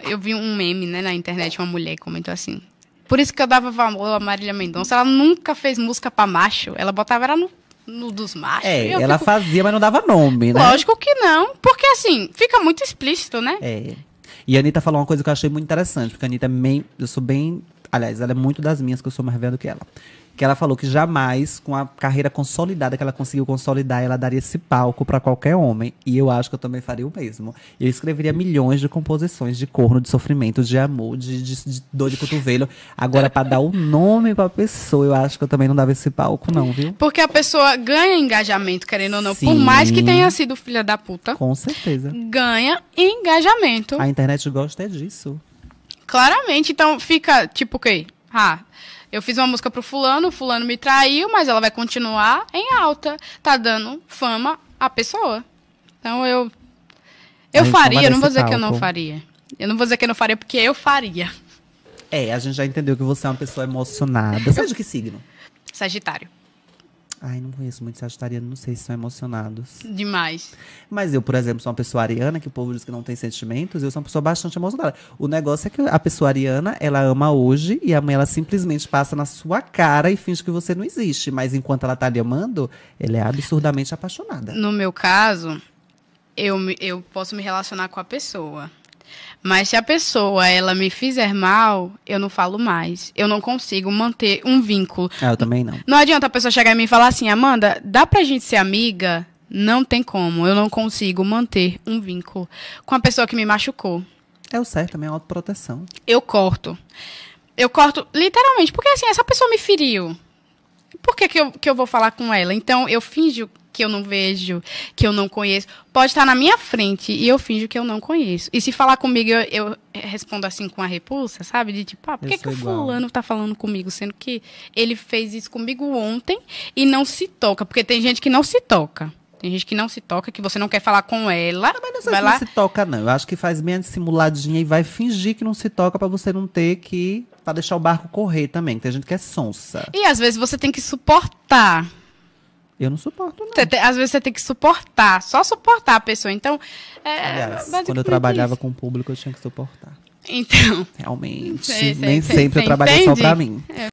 Eu vi um meme, né, na internet, uma mulher comentou assim. Por isso que eu dava valor a Marília Mendonça. Ela nunca fez música pra macho. Ela botava ela no, no dos machos. É, ela fico... fazia, mas não dava nome, né? Lógico que não. Porque, assim, fica muito explícito, né? É. E a Anitta falou uma coisa que eu achei muito interessante. Porque a Anitta, é bem, eu sou bem Aliás, ela é muito das minhas, que eu sou mais velha do que ela. Que ela falou que jamais, com a carreira consolidada que ela conseguiu consolidar, ela daria esse palco para qualquer homem. E eu acho que eu também faria o mesmo. Eu escreveria milhões de composições de corno, de sofrimento, de amor, de, de, de dor de cotovelo. Agora, para dar o um nome pra pessoa, eu acho que eu também não dava esse palco, não, viu? Porque a pessoa ganha engajamento, querendo ou não. Sim. Por mais que tenha sido filha da puta. Com certeza. Ganha engajamento. A internet gosta é disso. Claramente, então fica tipo o quê? Ah, eu fiz uma música pro fulano, o fulano me traiu, mas ela vai continuar em alta. Tá dando fama à pessoa. Então eu. Eu então faria, não vou dizer palco. que eu não faria. Eu não vou dizer que eu não faria, porque eu faria. É, a gente já entendeu que você é uma pessoa emocionada. Você é de que signo? Sagitário. Ai, não conheço muito sagitariano, não sei se são emocionados. Demais. Mas eu, por exemplo, sou uma pessoa ariana, que o povo diz que não tem sentimentos, eu sou uma pessoa bastante emocionada. O negócio é que a pessoa ariana, ela ama hoje e amanhã ela simplesmente passa na sua cara e finge que você não existe. Mas enquanto ela tá lhe amando, ela é absurdamente apaixonada. No meu caso, eu, eu posso me relacionar com a pessoa. Mas se a pessoa ela me fizer mal, eu não falo mais. Eu não consigo manter um vínculo. Ah, eu também não. Não adianta a pessoa chegar em mim e falar assim: "Amanda, dá pra gente ser amiga?" Não tem como. Eu não consigo manter um vínculo com a pessoa que me machucou. É o certo, também é autoproteção. Eu corto. Eu corto literalmente, porque assim, essa pessoa me feriu. Por que, que, eu, que eu vou falar com ela? Então, eu finjo que eu não vejo, que eu não conheço, pode estar na minha frente e eu finjo que eu não conheço. E se falar comigo, eu, eu respondo assim com a repulsa, sabe? De tipo, ah, por que, que o é fulano tá falando comigo? Sendo que ele fez isso comigo ontem e não se toca. Porque tem gente que não se toca. Tem gente que não se toca, que você não quer falar com ela. Mas não sei se lá... não se toca, não. Eu acho que faz meia simuladinha e vai fingir que não se toca para você não ter que. pra deixar o barco correr também. Tem gente que é sonsa. E às vezes você tem que suportar eu não suporto, não. Tem, às vezes você tem que suportar, só suportar a pessoa. Então, é, Aliás, quando eu trabalhava isso. com o público, eu tinha que suportar. Então. Realmente. Sei, sei, nem sei, sempre eu trabalhava só pra mim. É.